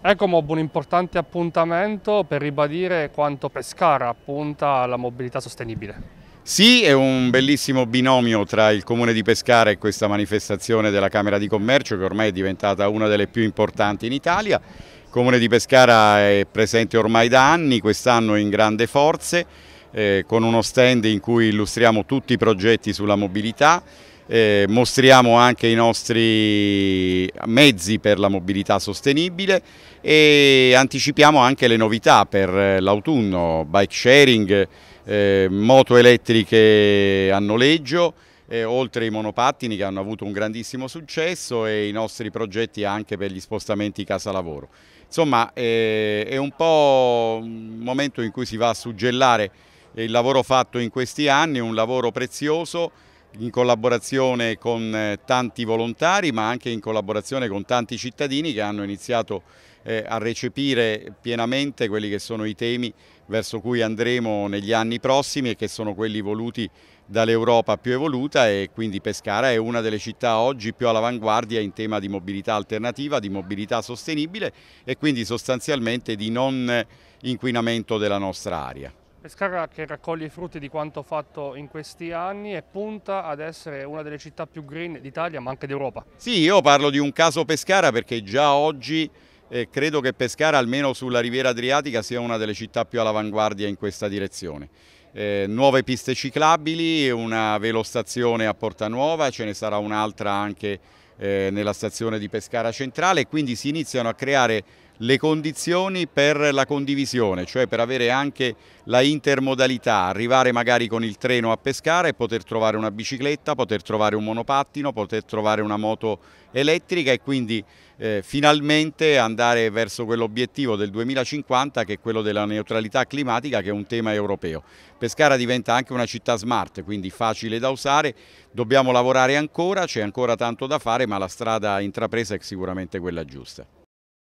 Ecco Mob, un importante appuntamento per ribadire quanto Pescara punta alla mobilità sostenibile. Sì, è un bellissimo binomio tra il Comune di Pescara e questa manifestazione della Camera di Commercio che ormai è diventata una delle più importanti in Italia. Il Comune di Pescara è presente ormai da anni, quest'anno in grande forze, eh, con uno stand in cui illustriamo tutti i progetti sulla mobilità, eh, mostriamo anche i nostri mezzi per la mobilità sostenibile e anticipiamo anche le novità per eh, l'autunno, bike sharing, eh, moto elettriche a noleggio, eh, oltre ai monopattini che hanno avuto un grandissimo successo e i nostri progetti anche per gli spostamenti casa-lavoro. Insomma eh, è un po' un momento in cui si va a suggellare il lavoro fatto in questi anni, un lavoro prezioso in collaborazione con eh, tanti volontari ma anche in collaborazione con tanti cittadini che hanno iniziato eh, a recepire pienamente quelli che sono i temi verso cui andremo negli anni prossimi e che sono quelli voluti dall'Europa più evoluta e quindi Pescara è una delle città oggi più all'avanguardia in tema di mobilità alternativa, di mobilità sostenibile e quindi sostanzialmente di non eh, inquinamento della nostra area. Pescara che raccoglie i frutti di quanto fatto in questi anni e punta ad essere una delle città più green d'Italia ma anche d'Europa. Sì, io parlo di un caso Pescara perché già oggi eh, credo che Pescara almeno sulla riviera adriatica sia una delle città più all'avanguardia in questa direzione. Eh, nuove piste ciclabili, una velostazione a Porta Nuova, ce ne sarà un'altra anche eh, nella stazione di Pescara Centrale, quindi si iniziano a creare le condizioni per la condivisione, cioè per avere anche la intermodalità, arrivare magari con il treno a pescare e poter trovare una bicicletta, poter trovare un monopattino, poter trovare una moto elettrica e quindi eh, finalmente andare verso quell'obiettivo del 2050 che è quello della neutralità climatica che è un tema europeo. Pescara diventa anche una città smart, quindi facile da usare, dobbiamo lavorare ancora, c'è ancora tanto da fare ma la strada intrapresa è sicuramente quella giusta.